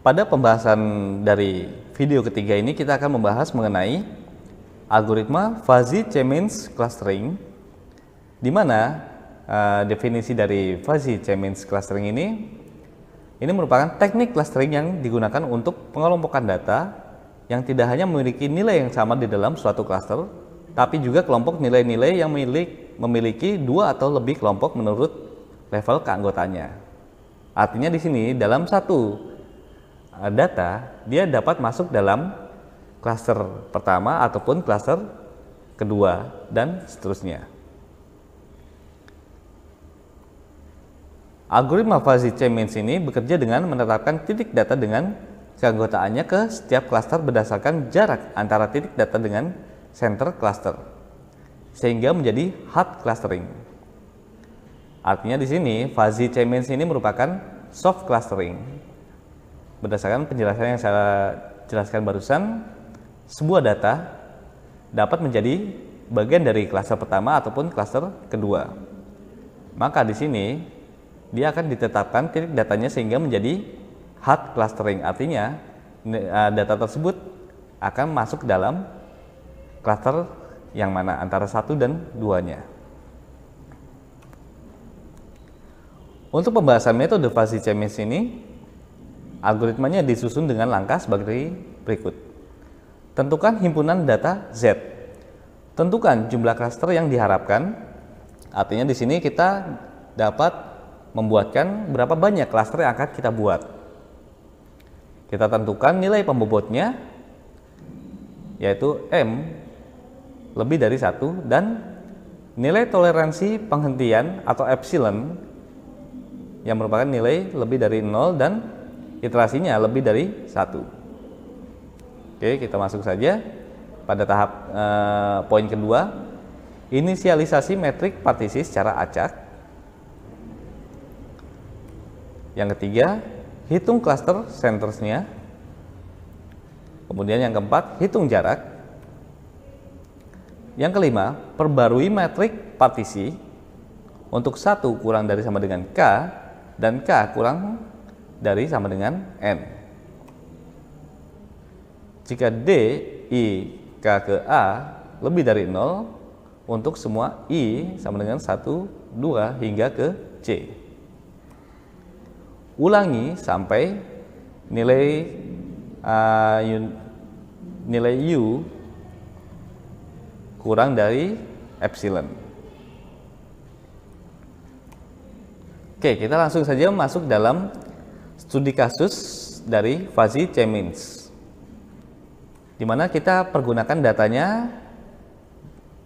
Pada pembahasan dari video ketiga ini kita akan membahas mengenai algoritma fuzzy c clustering di mana uh, definisi dari fuzzy c clustering ini ini merupakan teknik clustering yang digunakan untuk pengelompokan data yang tidak hanya memiliki nilai yang sama di dalam suatu cluster tapi juga kelompok nilai-nilai yang milik, memiliki dua atau lebih kelompok menurut level keanggotanya. Artinya di sini dalam satu Eh, data, dia dapat masuk dalam klaster pertama ataupun klaster kedua dan seterusnya. Algoritma fuzzy chain means ini bekerja dengan menetapkan titik data dengan keanggotaannya ke setiap klaster berdasarkan jarak antara titik data dengan center cluster sehingga menjadi hard clustering. Artinya di sini fuzzy chain means ini merupakan soft clustering Berdasarkan penjelasan yang saya jelaskan barusan, sebuah data dapat menjadi bagian dari kluster pertama ataupun kluster kedua. Maka di sini dia akan ditetapkan titik datanya sehingga menjadi hard clustering. Artinya eh, data tersebut akan masuk dalam klaster yang mana antara satu dan duanya. Untuk pembahasan metode fuzzy chain ini Algoritmanya disusun dengan langkah sebagai berikut. Tentukan himpunan data Z. Tentukan jumlah cluster yang diharapkan. Artinya di sini kita dapat membuatkan berapa banyak cluster yang akan kita buat. Kita tentukan nilai pembobotnya yaitu M lebih dari satu dan nilai toleransi penghentian atau epsilon yang merupakan nilai lebih dari nol dan iterasinya lebih dari satu. Oke, kita masuk saja pada tahap e, poin kedua. Inisialisasi metrik partisi secara acak. Yang ketiga, hitung cluster centersnya. Kemudian yang keempat, hitung jarak. Yang kelima, perbarui metrik partisi untuk satu kurang dari sama dengan K dan K kurang dari sama dengan N. Jika D, I, K ke A lebih dari 0 untuk semua I sama dengan 1, 2 hingga ke C. Ulangi sampai nilai uh, nilai U kurang dari epsilon. Oke, kita langsung saja masuk dalam studi kasus dari Fuzzy Chemins di mana kita pergunakan datanya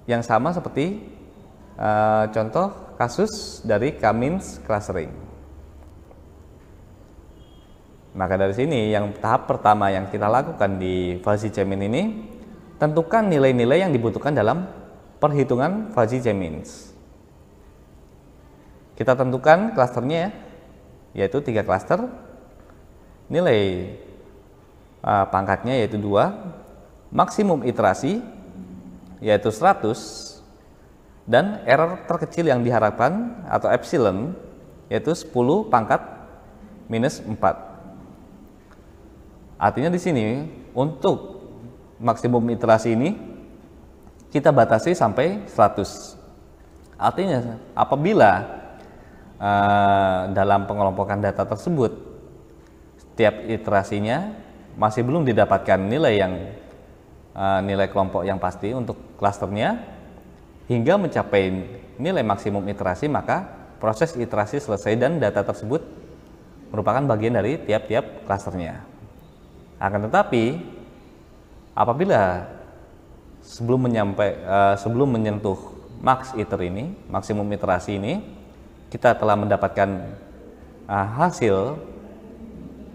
yang sama seperti uh, contoh kasus dari Kamins clustering. Maka dari sini yang tahap pertama yang kita lakukan di fuzzy Chemin ini tentukan nilai-nilai yang dibutuhkan dalam perhitungan fuzzy Chemins. Kita tentukan klasternya ya, yaitu tiga klaster nilai uh, pangkatnya yaitu dua maksimum iterasi yaitu 100 dan error terkecil yang diharapkan atau epsilon yaitu 10 pangkat minus 4 artinya di sini untuk maksimum iterasi ini kita batasi sampai 100 artinya apabila uh, dalam pengelompokan data tersebut tiap iterasinya masih belum didapatkan nilai yang uh, nilai kelompok yang pasti untuk klasternya hingga mencapai nilai maksimum iterasi maka proses iterasi selesai dan data tersebut merupakan bagian dari tiap-tiap klasternya. Akan tetapi apabila sebelum menyampai uh, sebelum menyentuh max iter ini, maksimum iterasi ini kita telah mendapatkan uh, hasil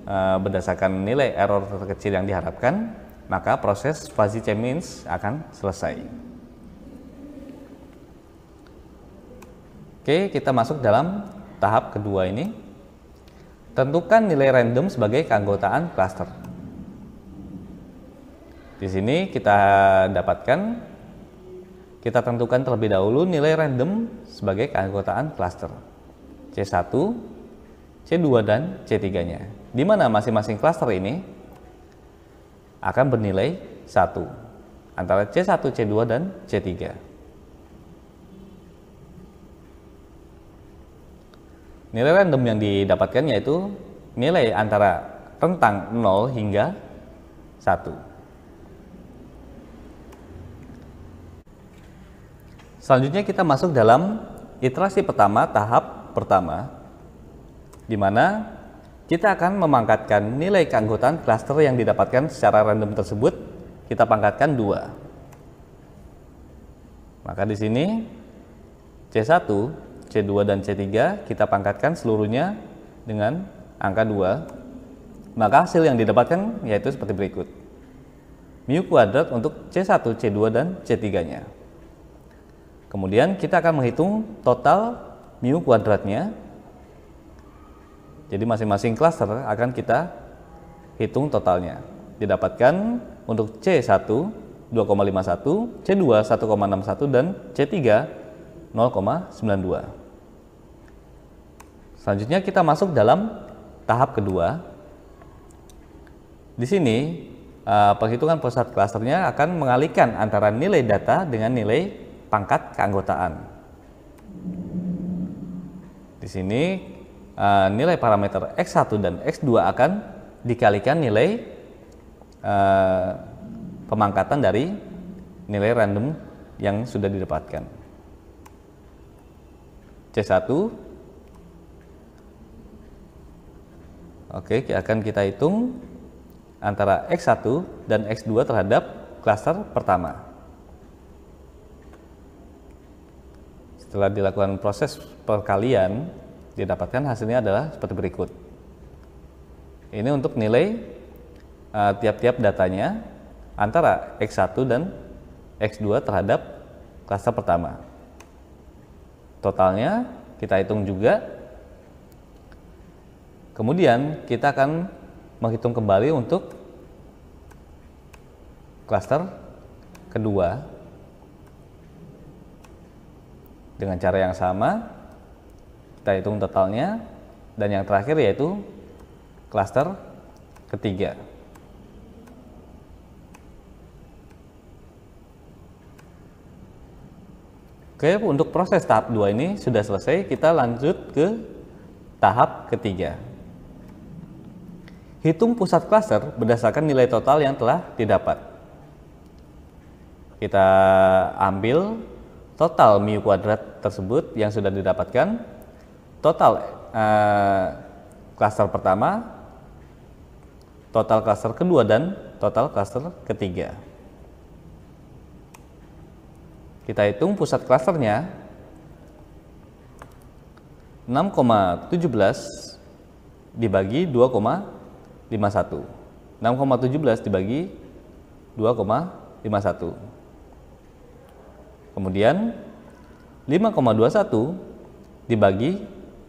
Eh, berdasarkan nilai error terkecil yang diharapkan, maka proses fuzzy chain means akan selesai. Oke, kita masuk dalam tahap kedua ini. Tentukan nilai random sebagai keanggotaan cluster. Di sini kita dapatkan, kita tentukan terlebih dahulu nilai random sebagai keanggotaan cluster C1, C2, dan C3-nya di mana masing-masing klaster ini akan bernilai satu antara C1, C2, dan C3. Nilai random yang didapatkan yaitu nilai antara rentang 0 hingga 1. Selanjutnya kita masuk dalam iterasi pertama, tahap pertama, di mana kita akan memangkatkan nilai keanggotaan klaster yang didapatkan secara random tersebut, kita pangkatkan 2. Maka di sini C1, C2, dan C3 kita pangkatkan seluruhnya dengan angka 2. Maka hasil yang didapatkan yaitu seperti berikut. Mu kuadrat untuk C1, C2, dan C3-nya. Kemudian kita akan menghitung total mu kuadratnya jadi masing-masing klaster akan kita hitung totalnya. Didapatkan untuk C1 2,51, C2 1,61 dan C3 0,92. Selanjutnya kita masuk dalam tahap kedua. Di sini eh, perhitungan pusat klasternya akan mengalihkan antara nilai data dengan nilai pangkat keanggotaan. Di sini uh, nilai parameter X1 dan X2 akan dikalikan nilai uh, pemangkatan dari nilai random yang sudah didapatkan. C1 Oke, akan kita hitung antara X1 dan X2 terhadap klaster pertama. Setelah dilakukan proses perkalian, didapatkan hasilnya adalah seperti berikut. Ini untuk nilai eh, tiap-tiap uh, datanya antara X1 dan X2 terhadap klaster pertama. Totalnya kita hitung juga. Kemudian kita akan menghitung kembali untuk klaster kedua dengan cara yang sama kita hitung totalnya. Dan yang terakhir yaitu klaster ketiga. Oke, untuk proses tahap 2 ini sudah selesai, kita lanjut ke tahap ketiga. Hitung pusat klaster berdasarkan nilai total yang telah didapat. Kita ambil total mu kuadrat tersebut yang sudah didapatkan total eh, klaster pertama, total klaster kedua dan total klaster ketiga. Kita hitung pusat klasternya 6,17 dibagi 2,51. 6,17 dibagi 2,51. Kemudian 5,21 dibagi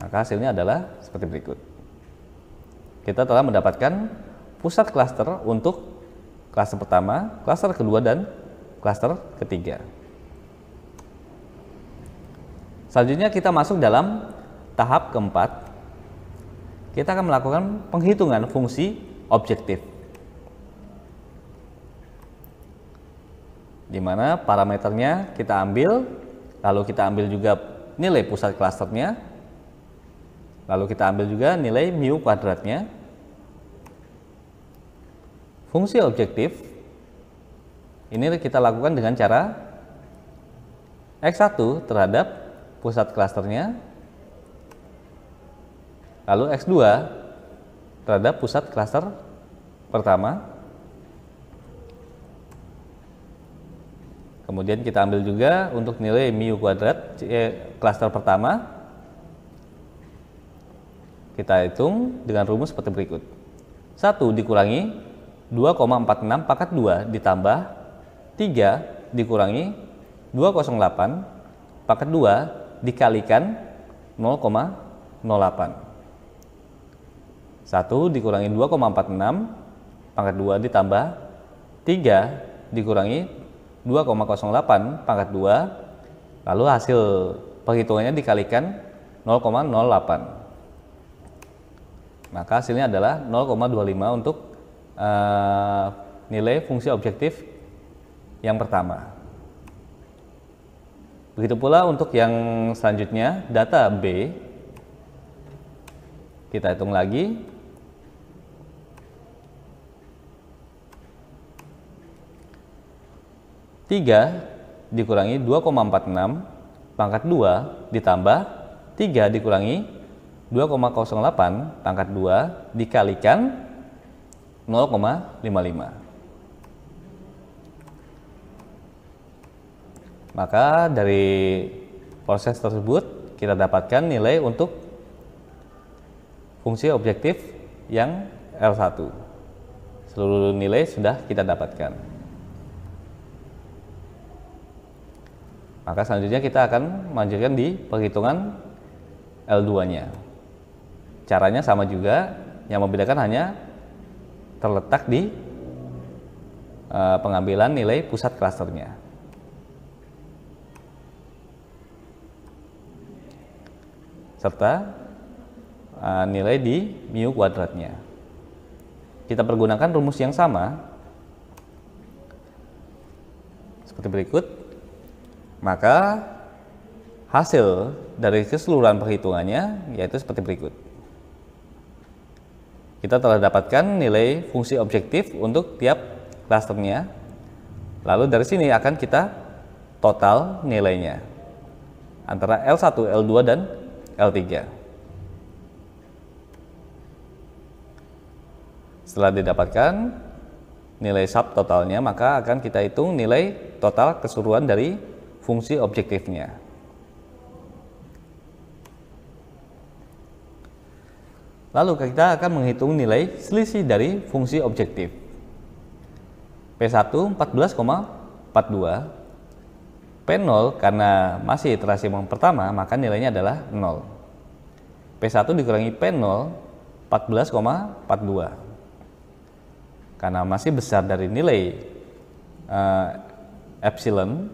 Maka hasilnya adalah seperti berikut. Kita telah mendapatkan pusat klaster untuk klaster pertama, klaster kedua, dan klaster ketiga. Selanjutnya kita masuk dalam tahap keempat. Kita akan melakukan penghitungan fungsi objektif. Di mana parameternya kita ambil, lalu kita ambil juga nilai pusat klasternya, Lalu kita ambil juga nilai mu kuadratnya. Fungsi objektif ini kita lakukan dengan cara X1 terhadap pusat klasternya, lalu X2 terhadap pusat klaster pertama. Kemudian kita ambil juga untuk nilai mu kuadrat eh, klaster pertama kita hitung dengan rumus seperti berikut. 1 dikurangi 2,46 pangkat 2 ditambah 3 dikurangi 208 pangkat 2 dikalikan 0,08. 1 dikurangi 2,46 pangkat 2 ditambah 3 dikurangi 2,08 pangkat 2 lalu hasil perhitungannya dikalikan 0,08. Maka hasilnya adalah 0,25 untuk uh, nilai fungsi objektif yang pertama. Begitu pula untuk yang selanjutnya, data B, kita hitung lagi. Tiga dikurangi 2,46 pangkat 2 ditambah 3 dikurangi 2,08 pangkat 2 dikalikan 0,55. Maka dari proses tersebut kita dapatkan nilai untuk fungsi objektif yang L1. Seluruh nilai sudah kita dapatkan. Maka selanjutnya kita akan melanjutkan di perhitungan L2-nya. Caranya sama juga, yang membedakan hanya terletak di uh, pengambilan nilai pusat klasternya. Serta uh, nilai di mu kuadratnya. Kita pergunakan rumus yang sama seperti berikut. Maka hasil dari keseluruhan perhitungannya yaitu seperti berikut. Kita telah dapatkan nilai fungsi objektif untuk tiap klasternya. Lalu dari sini akan kita total nilainya antara L1, L2, dan L3. Setelah didapatkan nilai subtotalnya, maka akan kita hitung nilai total keseluruhan dari fungsi objektifnya. Lalu kita akan menghitung nilai selisih dari fungsi objektif. P1 14,42 P0 karena masih iterasi yang pertama maka nilainya adalah 0 P1 dikurangi P0 14,42 karena masih besar dari nilai uh, epsilon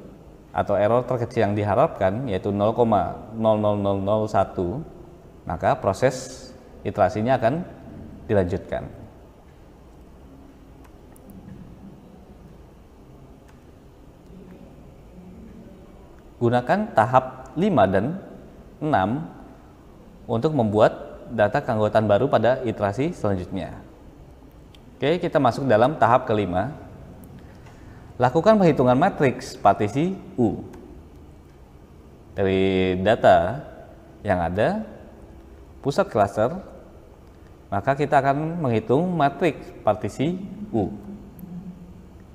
atau error terkecil yang diharapkan yaitu 0,00001 maka proses iterasinya akan dilanjutkan. Gunakan tahap 5 dan 6 untuk membuat data keanggotaan baru pada iterasi selanjutnya. Oke, kita masuk dalam tahap kelima. Lakukan perhitungan matriks partisi U. Dari data yang ada, pusat klaster maka kita akan menghitung matriks partisi U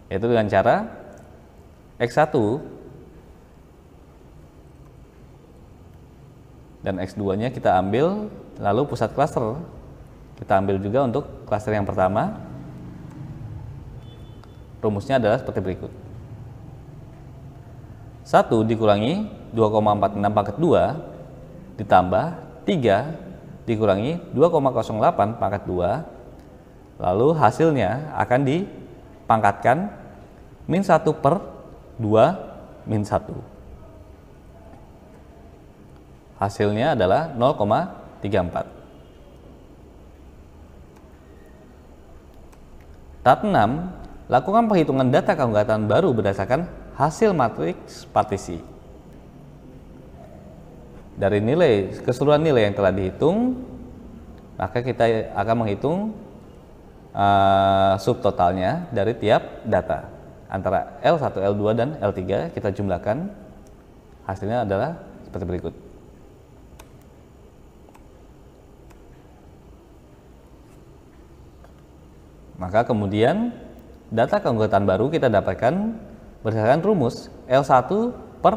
yaitu dengan cara X1 dan X2 nya kita ambil lalu pusat klaster kita ambil juga untuk klaster yang pertama rumusnya adalah seperti berikut 1 dikurangi 2,46 paket 2 ditambah 3 dikurangi 2,08 pangkat 2 lalu hasilnya akan dipangkatkan min 1 per 2 min 1 hasilnya adalah 0,34 Tahap 6, lakukan perhitungan data keunggatan baru berdasarkan hasil matriks partisi dari nilai keseluruhan nilai yang telah dihitung maka kita akan menghitung uh, subtotalnya dari tiap data antara L1, L2 dan L3 kita jumlahkan hasilnya adalah seperti berikut maka kemudian data keanggotaan baru kita dapatkan berdasarkan rumus L1 per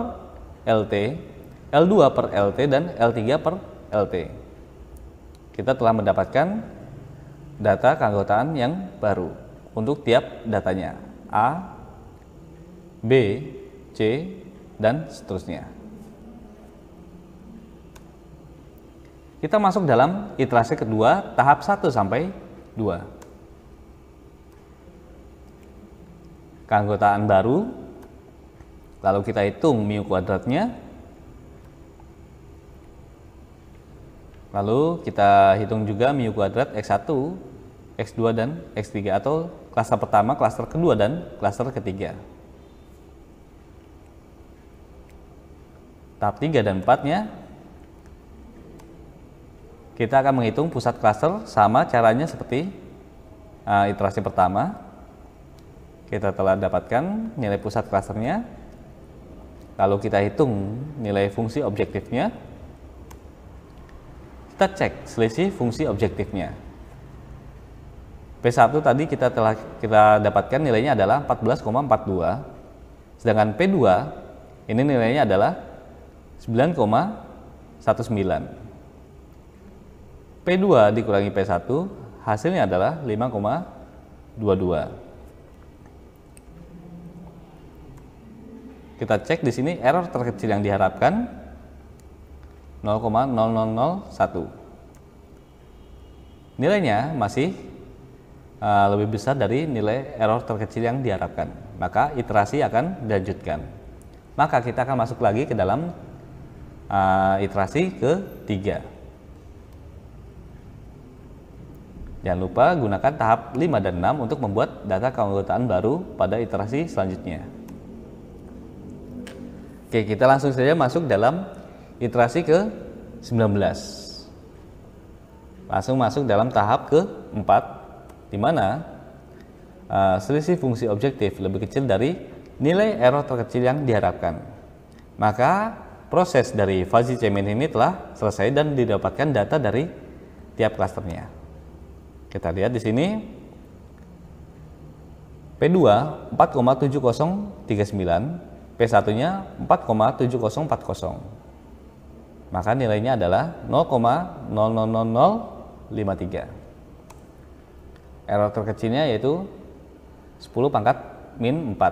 LT L2 per LT dan L3 per LT. Kita telah mendapatkan data keanggotaan yang baru untuk tiap datanya A, B, C, dan seterusnya. Kita masuk dalam iterasi kedua, tahap 1 sampai 2. Keanggotaan baru, lalu kita hitung mu kuadratnya, Lalu kita hitung juga mu kuadrat X1, X2 dan X3 atau klaster pertama, klaster kedua dan klaster ketiga. Tahap 3 dan 4-nya kita akan menghitung pusat klaster sama caranya seperti uh, iterasi pertama. Kita telah dapatkan nilai pusat klasternya. Lalu kita hitung nilai fungsi objektifnya kita cek selisih fungsi objektifnya. P1 tadi kita telah kita dapatkan nilainya adalah 14,42 sedangkan P2 ini nilainya adalah 9,19 P2 dikurangi P1 hasilnya adalah 5,22 kita cek di sini error terkecil yang diharapkan 0,0001. Nilainya masih eh, lebih besar dari nilai error terkecil yang diharapkan. Maka iterasi akan dilanjutkan. Maka kita akan masuk lagi ke dalam uh, iterasi ketiga. Jangan lupa gunakan tahap 5 dan 6 untuk membuat data keanggotaan baru pada iterasi selanjutnya. Oke, kita langsung saja masuk dalam Iterasi ke-19. Langsung masuk dalam tahap ke-4 di mana uh, selisih fungsi objektif lebih kecil dari nilai error terkecil yang diharapkan. Maka proses dari fuzzy chain ini telah selesai dan didapatkan data dari tiap klasternya. Kita lihat di sini P2 4,7039, P1-nya 4,7040 maka nilainya adalah 0,00053. Error terkecilnya yaitu 10 pangkat min 4.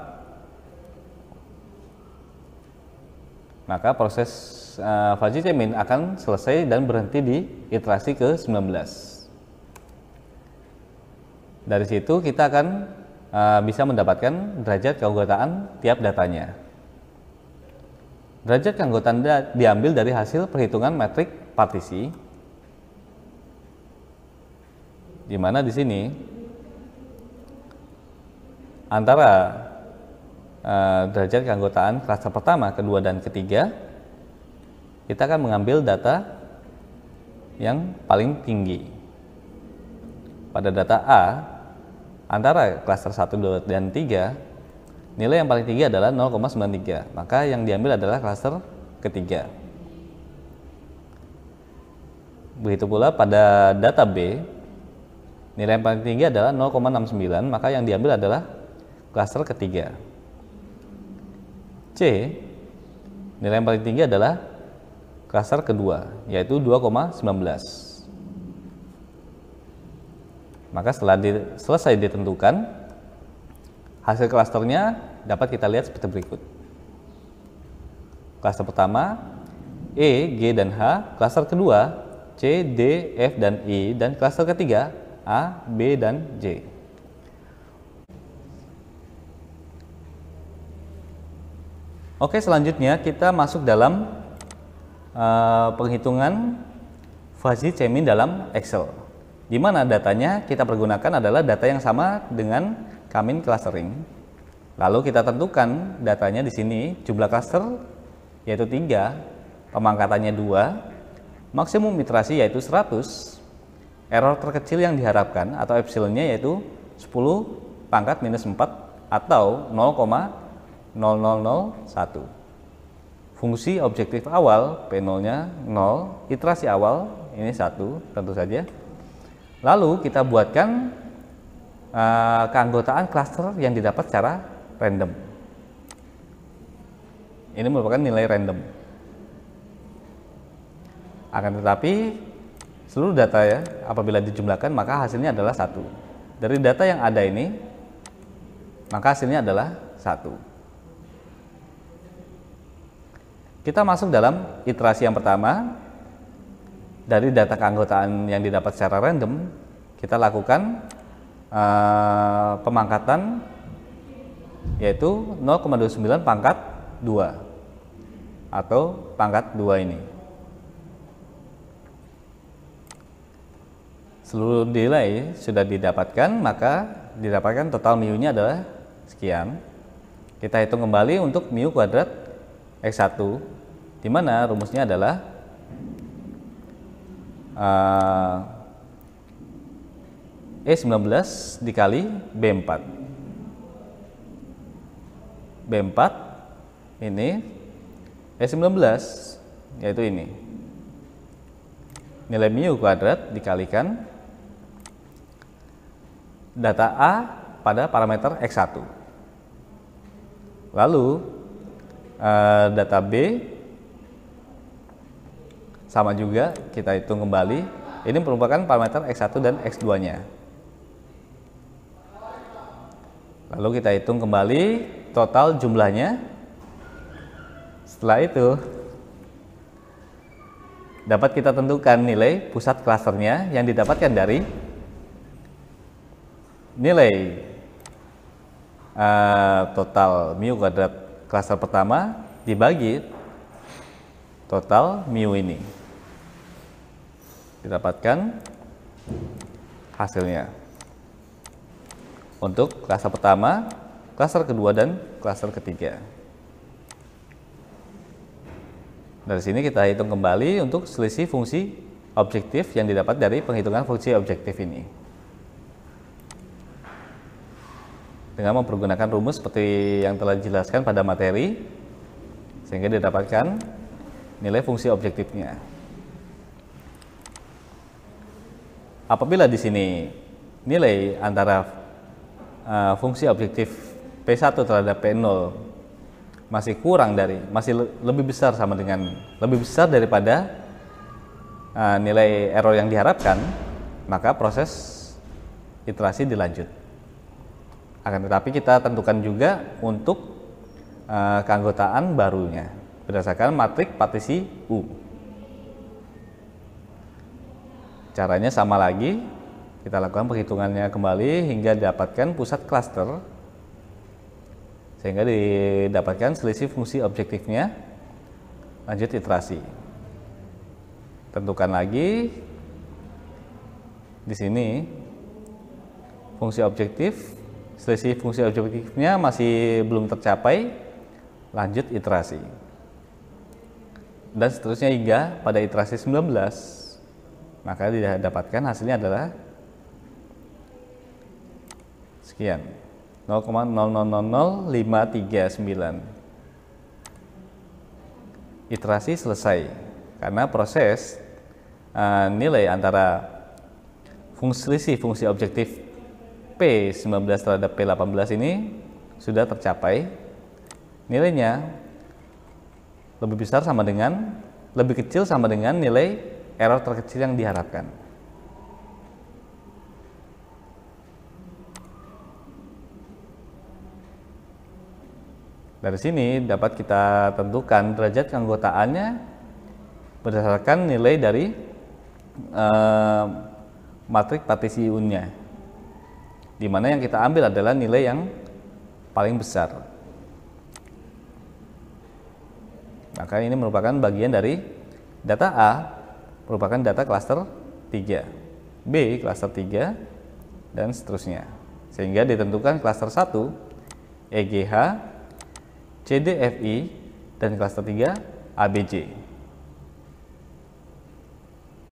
Maka proses uh, eh, Fuzzy Chemin akan selesai dan berhenti di iterasi ke-19. Dari situ kita akan uh, bisa mendapatkan derajat keanggotaan tiap datanya. Derajat keanggotaan diambil dari hasil perhitungan metrik partisi, di mana di sini antara uh, derajat keanggotaan kluster pertama, kedua, dan ketiga, kita akan mengambil data yang paling tinggi. Pada data A, antara kluster 1, 2, dan 3, Nilai yang paling tinggi adalah 0,93, maka yang diambil adalah klaster ketiga. Begitu pula pada data B, nilai yang paling tinggi adalah 0,69, maka yang diambil adalah klaster ketiga. C, nilai yang paling tinggi adalah klaster kedua, yaitu 2,19 maka setelah di, selesai ditentukan Hasil klasternya dapat kita lihat seperti berikut. Klaster pertama E, G, dan H. Klaster kedua C, D, F, dan I. Dan klaster ketiga A, B, dan J. Oke, selanjutnya kita masuk dalam uh, penghitungan fuzzy cemin dalam Excel. Di mana datanya kita pergunakan adalah data yang sama dengan Kamin clustering. Lalu kita tentukan datanya di sini jumlah cluster yaitu 3, pemangkatannya 2, maksimum iterasi yaitu 100, error terkecil yang diharapkan atau epsilonnya yaitu 10 pangkat minus 4 atau 0,0001. Fungsi objektif awal P0-nya 0, iterasi awal ini 1 tentu saja. Lalu kita buatkan uh, keanggotaan klaster yang didapat secara random. Ini merupakan nilai random. Akan tetapi seluruh data ya apabila dijumlahkan maka hasilnya adalah satu. Dari data yang ada ini maka hasilnya adalah satu. Kita masuk dalam iterasi yang pertama dari data keanggotaan yang didapat secara random kita lakukan uh, pemangkatan yaitu 0,29 pangkat 2 atau pangkat 2 ini. Seluruh nilai sudah didapatkan, maka didapatkan total mu-nya adalah sekian. Kita hitung kembali untuk mu kuadrat X1, di mana rumusnya adalah uh, E19 dikali B4. B4 ini E19 yaitu ini. Nilai mu kuadrat dikalikan data A pada parameter X1. Lalu eh, data B sama juga kita hitung kembali. Ini merupakan parameter X1 dan X2-nya. Lalu kita hitung kembali total jumlahnya. Setelah itu dapat kita tentukan nilai pusat klasternya yang didapatkan dari nilai uh, total mu kuadrat klaster pertama dibagi total mu ini didapatkan hasilnya untuk klaster pertama, klaster kedua, dan klaster ketiga. Dari sini kita hitung kembali untuk selisih fungsi objektif yang didapat dari penghitungan fungsi objektif ini. Dengan mempergunakan rumus seperti yang telah dijelaskan pada materi, sehingga didapatkan nilai fungsi objektifnya. Apabila di sini nilai antara Eh, fungsi objektif P1 terhadap P0 masih kurang dari masih lebih besar sama dengan lebih besar daripada uh, nilai error yang diharapkan, maka proses iterasi dilanjut. Akan tetapi kita tentukan juga untuk uh, keanggotaan barunya berdasarkan matrik partisi U. Caranya sama lagi, kita lakukan perhitungannya kembali hingga dapatkan pusat klaster sehingga didapatkan selisih fungsi objektifnya. Lanjut iterasi. Tentukan lagi di sini fungsi objektif, selisih fungsi objektifnya masih belum tercapai. Lanjut iterasi. Dan seterusnya hingga pada iterasi 19 maka didapatkan hasilnya adalah sekian 0,000539 iterasi selesai karena proses uh, nilai antara fungsi fungsi objektif P19 terhadap P18 ini sudah tercapai nilainya lebih besar sama dengan lebih kecil sama dengan nilai error terkecil yang diharapkan. Dari sini dapat kita tentukan derajat keanggotaannya berdasarkan nilai dari eh, matrik partisiunnya. Di mana yang kita ambil adalah nilai yang paling besar. Maka ini merupakan bagian dari data A merupakan data klaster 3, B klaster 3 dan seterusnya. Sehingga ditentukan klaster 1 EGH CDFI, dan kelas 3 ABJ.